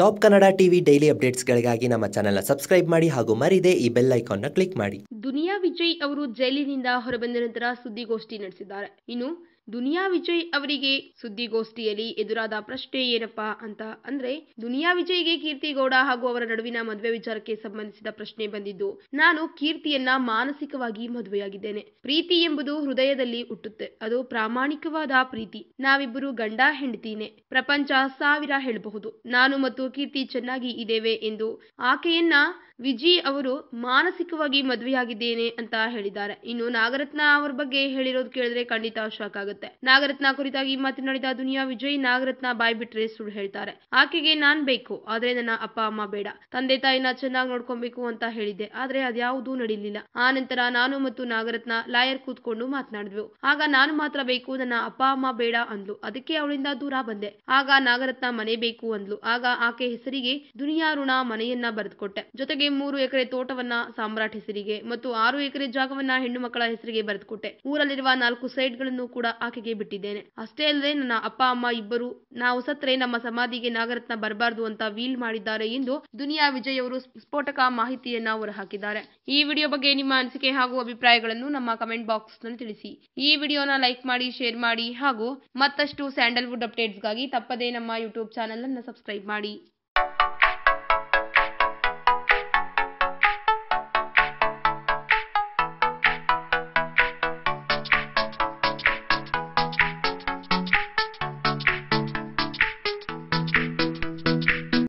top Kannada TV daily ಅಪ್ಡೇಟ್ಸ್ಗಳಿಗಾಗಿ ನಮ್ಮ ಚಾನೆಲ್ನ ಸಬ್ಸ್ಕ್ರೈಬ್ ಮಾಡಿ ಹಾಗೂ ಮರಿದೆ ಈ ಬೆಲ್ ಐಕಾನ್ ನ ಕ್ಲಿಕ್ ಮಾಡಿ ದುನಿಯಾ ವಿಜಯ್ ಅವರು ಜೈಲಿನಿಂದ ಹೊರಬಂದ ನಂತರ ಸುದ್ದಿಗೋಷ್ಠಿ ನಡೆಸಿದ್ದಾರೆ ಇನ್ನು ದುನಿಯಾ ವಿಜಯ್ ಅವರಿಗೆ ಸುದ್ದಿಗೋಷ್ಠಿಯಲ್ಲಿ ಎದುರಾದ ಪ್ರಶ್ನೆ ಏನಪ್ಪಾ ಅಂತ ಅಂದ್ರೆ ದುನಿಯಾ ವಿಜಯ್ಗೆ ಕೀರ್ತಿ ಗೌಡ ಹಾಗೂ ಅವರ ನಡುವಿನ ಮದುವೆ ವಿಚಾರಕ್ಕೆ ಸಂಬಂಧಿಸಿದ ಪ್ರಶ್ನೆ ಬಂದಿದ್ದು ನಾನು ಕೀರ್ತಿಯನ್ನ ಮಾನಸಿಕವಾಗಿ ಮದುವೆಯಾಗಿದ್ದೇನೆ ಪ್ರೀತಿ ಎಂಬುದು ಹೃದಯದಲ್ಲಿ ಹುಟ್ಟುತ್ತೆ ಅದು ಪ್ರಾಮಾಣಿಕವಾದ ಪ್ರೀತಿ ನಾವಿಬ್ಬರು ಗಂಡ ಹೆಂಡತಿನೇ ಪ್ರಪಂಚ ಸಾವಿರ ಹೇಳಬಹುದು ನಾನು ಮತ್ತು ಕೀರ್ತಿ ಚೆನ್ನಾಗಿ ಇದ್ದೇವೆ ಎಂದು ಆಕೆಯನ್ನ ವಿಜಿ ಅವರು ಮಾನಸಿಕವಾಗಿ ಮದುವೆಯಾಗಿದ್ದೇನೆ ಅಂತ ಹೇಳಿದ್ದಾರೆ ಇನ್ನು ನಾಗರತ್ನ ಅವರ ಬಗ್ಗೆ ಹೇಳಿರೋದು ಕೇಳಿದ್ರೆ ಖಂಡಿತ ಶಾಕ್ ಆಗುತ್ತೆ ಆಗುತ್ತೆ ನಾಗರತ್ನ ಕುರಿತಾಗಿ ಮಾತನಾಡಿದ ದುನಿಯಾ ವಿಜಯ್ ನಾಗರತ್ನ ಬಾಯ್ ಬಿಟ್ರೆ ಸುಳ್ಳು ಹೇಳ್ತಾರೆ ಆಕೆಗೆ ನಾನ್ ಬೇಕು ಆದ್ರೆ ನನ್ನ ಅಪ್ಪ ಅಮ್ಮ ಬೇಡ ತಂದೆ ತಾಯಿನ ಚೆನ್ನಾಗಿ ನೋಡ್ಕೊಬೇಕು ಅಂತ ಹೇಳಿದ್ದೆ ಆದ್ರೆ ಅದ್ಯಾವುದೂ ನಡೀಲಿಲ್ಲ ಆ ನಂತರ ನಾನು ಮತ್ತು ನಾಗರತ್ನ ಲಾಯರ್ ಕೂತ್ಕೊಂಡು ಮಾತನಾಡಿದ್ವಿ ಆಗ ನಾನು ಮಾತ್ರ ಬೇಕು ನನ್ನ ಅಪ್ಪ ಅಮ್ಮ ಬೇಡ ಅಂದ್ಲು ಅದಕ್ಕೆ ಅವಳಿಂದ ದೂರ ಬಂದೆ ಆಗ ನಾಗರತ್ನ ಮನೆ ಬೇಕು ಅಂದ್ಲು ಆಗ ಆಕೆ ಹೆಸರಿಗೆ ದುನಿಯಾ ಋಣ ಮನೆಯನ್ನ ಬರೆದುಕೊಟ್ಟೆ ಜೊತೆಗೆ ಮೂರು ಎಕರೆ ತೋಟವನ್ನ ಸಾಮ್ರಾಟ್ ಹೆಸರಿಗೆ ಮತ್ತು ಆರು ಎಕರೆ ಜಾಗವನ್ನ ಹೆಣ್ಣು ಮಕ್ಕಳ ಹೆಸರಿಗೆ ಬರೆದುಕೊಟ್ಟೆ ಊರಲ್ಲಿರುವ ನಾಲ್ಕು ಸೈಟ್ಗಳನ್ನು ಕೂಡ ಆಕೆಗೆ ಬಿಟ್ಟಿದ್ದೇನೆ ಅಷ್ಟೇ ಅಲ್ಲದೆ ನನ್ನ ಅಪ್ಪ ಅಮ್ಮ ಇಬ್ಬರು ನಾವು ಸತ್ರೆ ನಮ್ಮ ಸಮಾಧಿಗೆ ನಾಗರತ್ನ ಬರಬಾರದು ಅಂತ ವೀಲ್ ಮಾಡಿದ್ದಾರೆ ಎಂದು ದುನಿಯಾ ವಿಜಯ್ ಅವರು ಸ್ಫೋಟಕ ಮಾಹಿತಿಯನ್ನ ಹೊರಹಾಕಿದ್ದಾರೆ ಈ ವಿಡಿಯೋ ಬಗ್ಗೆ ನಿಮ್ಮ ಅನಿಸಿಕೆ ಹಾಗೂ ಅಭಿಪ್ರಾಯಗಳನ್ನು ನಮ್ಮ ಕಮೆಂಟ್ ಬಾಕ್ಸ್ ನಲ್ಲಿ ತಿಳಿಸಿ ಈ ವಿಡಿಯೋನ ಲೈಕ್ ಮಾಡಿ ಶೇರ್ ಮಾಡಿ ಹಾಗೂ ಮತ್ತಷ್ಟು ಸ್ಯಾಂಡಲ್ವುಡ್ ಅಪ್ಡೇಟ್ಸ್ಗಾಗಿ ತಪ್ಪದೇ ನಮ್ಮ ಯೂಟ್ಯೂಬ್ ಚಾನೆಲ್ ಅನ್ನು ಸಬ್ಸ್ಕ್ರೈಬ್ ಮಾಡಿ